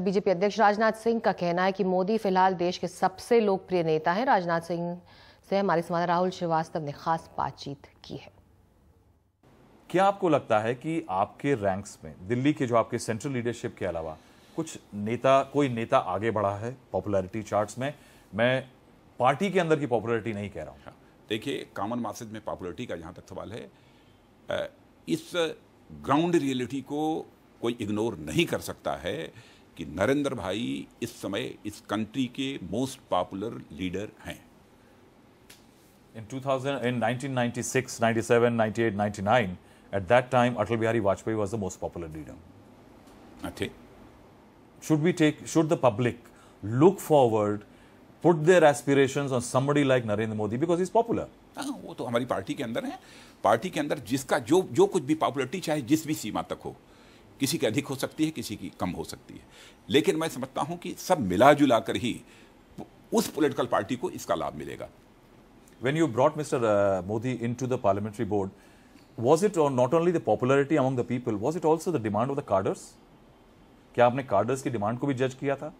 BJP अध्यक्ष राजनाथ सिंह का कहना है कि मोदी फिलहाल देश के सबसे लोकप्रिय नेता हैं राजनाथ सिंह से हमारे संवाददाता राहुल श्रीवास्तव ने खास बातचीत की है क्या आपको लगता है कि आपके रैंक्स में दिल्ली के जो आपके सेंट्रल लीडरशिप के अलावा कुछ नेता कोई नेता आगे बढ़ा है पॉपुलैरिटी चार्ट्स में मैं पार्टी के अंदर की पॉपुलैरिटी नहीं कह रहा हूँ हाँ, देखिए कॉमन मासेज में पॉपुलैरिटी का जहाँ तक सवाल है इस ग्राउंड रियलिटी को कोई इग्नोर नहीं कर सकता है कि नरेंद्र भाई इस समय इस कंट्री के मोस्ट पॉपुलर लीडर हैं in 2000 in 1996 97 98 99 at that time atal bihari vajpayee was the most popular leader okay should we take should the public look forward put their aspirations on somebody like narendra modi because he's popular हाँ वो तो हमारी party के अंदर है party के अंदर जिसका जो जो कुछ भी पॉपुलरिटी चाहे जिस भी सीमा तक हो किसी की अधिक हो सकती है किसी की कम हो सकती है लेकिन मैं समझता हूं कि सब मिला जुला कर ही उस पोलिटिकल पार्टी को इसका लाभ मिलेगा When you brought Mr. Uh, Modi into the parliamentary board, was it not only the popularity among the people was it also the demand of the cadres क्या आपने कार्डर्स की डिमांड को भी जज किया था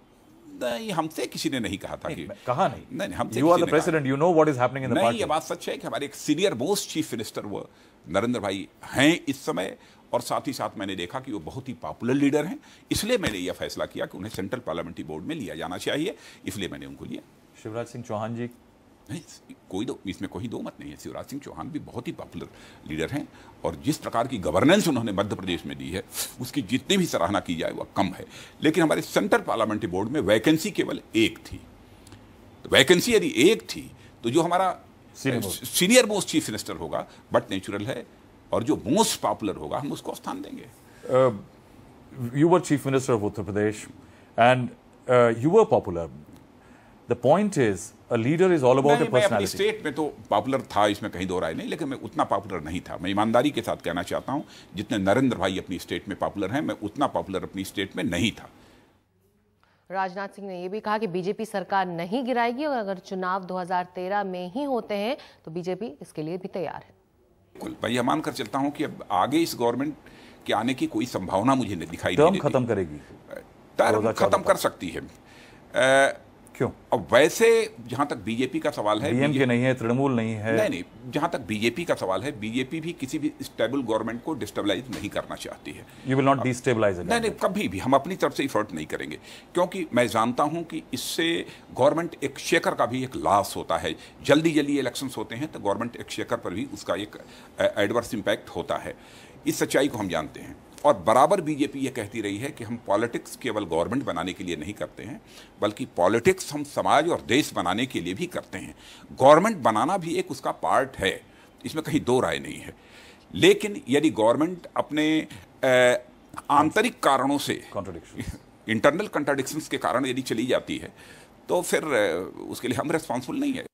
नहीं हमसे किसी ने नहीं कहा था नहीं, कि कहा नहीं नहीं हमसे you are the president you know what is happening in the party ये बात सच है कि हमारे एक सीनियर मोस्ट चीफ मिनिस्टर वो नरेंद्र भाई हैं इस समय और साथ ही साथ मैंने देखा कि वो बहुत ही पॉपुलर लीडर हैं इसलिए मैंने यह फैसला किया कि उन्हें सेंट्रल पार्लियामेंट्री बोर्ड में लिया जाना चाहिए इसलिए मैंने उनको लिया शिवराज सिंह चौहान जी नहीं कोई दो इसमें कोई दो मत नहीं है शिवराज सिंह चौहान भी बहुत ही पॉपुलर लीडर हैं और जिस प्रकार की गवर्नेंस उन्होंने मध्य प्रदेश में दी है उसकी जितनी भी सराहना की जाए वह कम है लेकिन हमारे सेंट्रल पार्लियामेंट्री बोर्ड में वैकेंसी केवल एक थी तो वैकेंसी यदि एक थी तो जो हमारा सीनियर मोस्ट चीफ मिनिस्टर होगा बट नेचुरल है और जो मोस्ट पॉपुलर होगा हम उसको स्थान देंगे you were chief minister of Uttar Pradesh and you were popular the point is a leader is all about personality state में तो पॉपुलर था इसमें कहीं दो राय नहीं लेकिन मैं उतना पॉपुलर नहीं था मैं ईमानदारी के साथ कहना चाहता हूं जितने नरेंद्र भाई अपनी स्टेट में पॉपुलर हैं मैं उतना पॉपुलर अपनी स्टेट में नहीं था राजनाथ सिंह ने यह भी कहा कि बीजेपी सरकार नहीं गिराएगी और अगर चुनाव 2013 में ही होते हैं तो बीजेपी इसके लिए भी तैयार है बिल्कुल भाई यह मानकर चलता हूँ कि अब आगे इस गवर्नमेंट के आने की कोई संभावना मुझे नहीं दिखाई रही खत्म करेगी खत्म कर सकती है क्यों अब वैसे जहां तक बीजेपी का सवाल है बीजेपी नहीं है तृणमूल नहीं है नहीं नहीं जहां तक बीजेपी का सवाल है बीजेपी भी किसी भी स्टेबल गवर्नमेंट को डिस्टेबलाइज नहीं करना चाहती है यू विल नॉट डिस्टेबलाइज नहीं नहीं कभी भी हम अपनी तरफ से इफर्ट नहीं करेंगे क्योंकि मैं जानता हूं कि इससे गवर्नमेंट एक शेखर का भी एक लाश होता है जल्दी जल्दी इलेक्शन होते हैं तो गवर्नमेंट एक शेखर पर भी उसका एक एडवर्स इम्पैक्ट होता है इस सच्चाई को हम जानते हैं और बराबर बीजेपी ये कहती रही है कि हम पॉलिटिक्स केवल गवर्नमेंट बनाने के लिए नहीं करते हैं बल्कि पॉलिटिक्स हम समाज और देश बनाने के लिए भी करते हैं गवर्नमेंट बनाना भी एक उसका पार्ट है इसमें कहीं दो राय नहीं है लेकिन यदि गवर्नमेंट अपने आंतरिक कारणों से इंटरनल कंट्राडिक्शंस के कारण यदि चली जाती है तो फिर उसके लिए हम रेस्पॉन्सिबल नहीं है